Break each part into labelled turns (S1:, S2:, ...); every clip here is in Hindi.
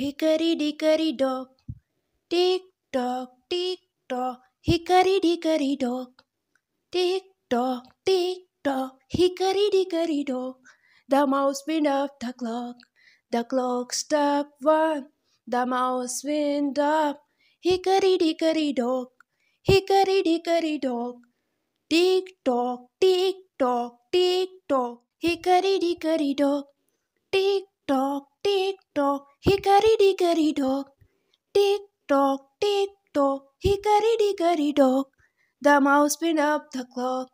S1: Hickory dickory dock, tick tock, tick tock, hickory dickory dock, tick tock, tick tock, hickory dickory dock. The mouse went up the clock, the clock struck one, the mouse went up, hickory dickory dock, hickory dickory dock, tick tock, tick tock, tick tock, hickory dickory dock, tick tock, tick tock, hickory dickory dock. Tick tock, tick tock, hickory dickory dock. The mouse went up the clock,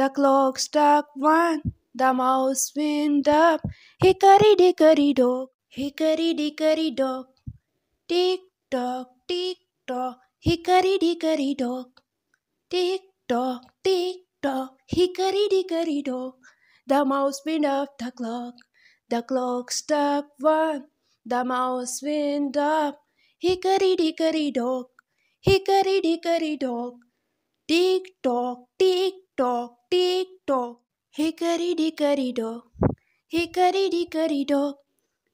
S1: the clock struck one. The mouse went up, hickory dickory dock, hickory dickory dock. Tick tock, tick tock, hickory dickory dock. Tick tock, tick tock, hickory dickory dock. The mouse went up the clock. The clock struck one, the mouse went up. Hickory dickory dock, hickory dickory dock. Tick tock, tick tock, tick tock. Hickory dickory dock, hickory dickory dock.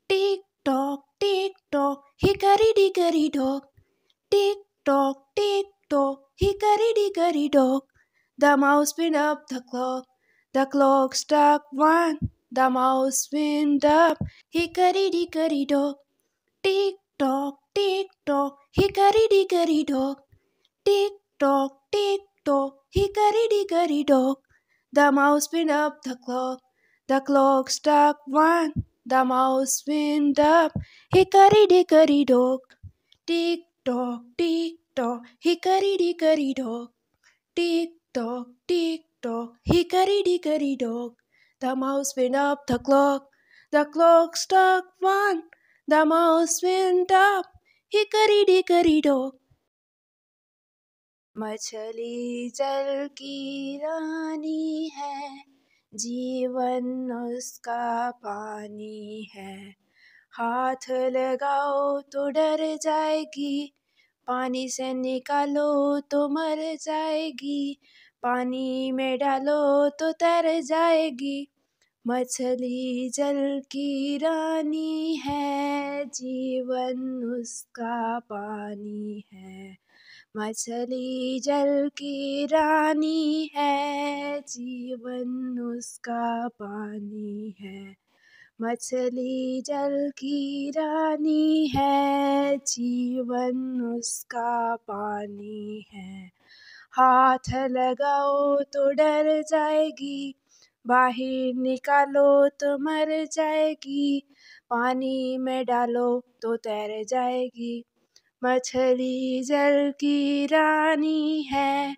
S1: Tick tock, tick tock, hickory dickory dock. Tick tock, tick tock, hickory dickory dock. The mouse went up the clock, the clock struck one. The mouse went up hickory dickory dock. Tick tock, tick tock, hickory dickory dock. Tick tock, tick tock, hickory dickory dock. The mouse went up the clock. The clock struck one. The mouse went up hickory dickory dock. Tick tock, tick tock, hickory dickory dock. Tick tock, tick tock, hickory dickory dock. The mouse went up the clock. The clock struck one. The mouse went up. Hickory dickory dock. मछली जल की रानी है जीवन उसका पानी है हाथ लगाओ तो डर जाएगी पानी से निकालो तो मर जाएगी पानी में डालो तो तैर जाएगी मछली जल की रानी है जीवन उसका पानी है मछली जल की रानी है जीवन उसका पानी है मछली जल की रानी है जीवन उसका पानी है हाथ लगाओ तो डर जाएगी बाहर निकालो तो मर जाएगी पानी में डालो तो तैर जाएगी मछली जल की रानी है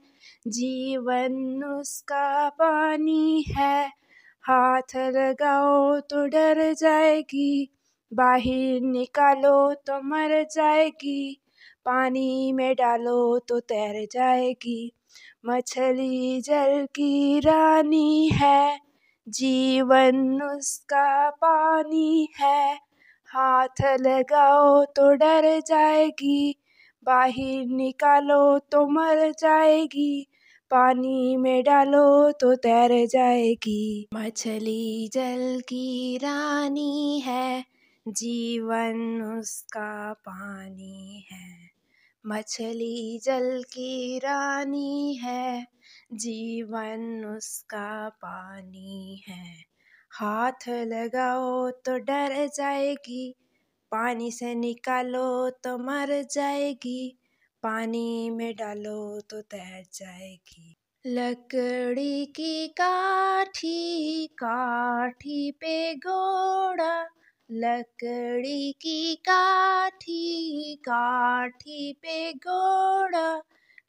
S1: जीवन उसका पानी है हाथ लगाओ तो डर जाएगी बाहर निकालो तो मर जाएगी पानी में डालो तो तैर जाएगी मछली जल की रानी है जीवन उसका पानी है हाथ लगाओ तो डर जाएगी बाहर निकालो तो मर जाएगी पानी में डालो तो तैर जाएगी मछली जल की रानी है जीवन उसका पानी है मछली जल की रानी है जीवन उसका पानी है हाथ लगाओ तो डर जाएगी पानी से निकालो तो मर जाएगी पानी में डालो तो तैर जाएगी लकड़ी की काठी काठी पे घोड़ा लकड़ी की काठी काठी पे घोड़ा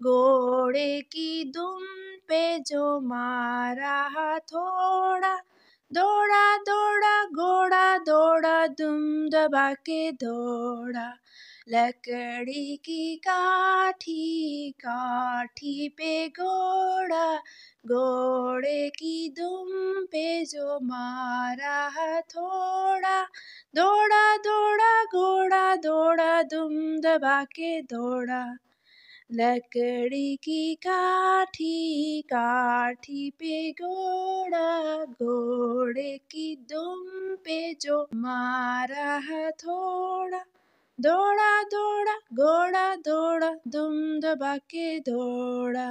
S1: घोड़े की दुम पे जो मारा थोड़ा दौड़ा दौड़ा घोड़ा दौड़ा दुम दबा के दौड़ा लकड़ी की काठी काठी पे घोड़ा घोड़े की दुम पे जो मारा थोड़ा दौड़ा दौड़ा घोड़ा दौड़ा दुम दबा के दौड़ा लकड़ी की काठी काठी पे घोड़ा घोड़े की दुम पे जो मारा है थोड़ा दौड़ा दौड़ा घोड़ा दौड़ा दुम दबा के दौड़ा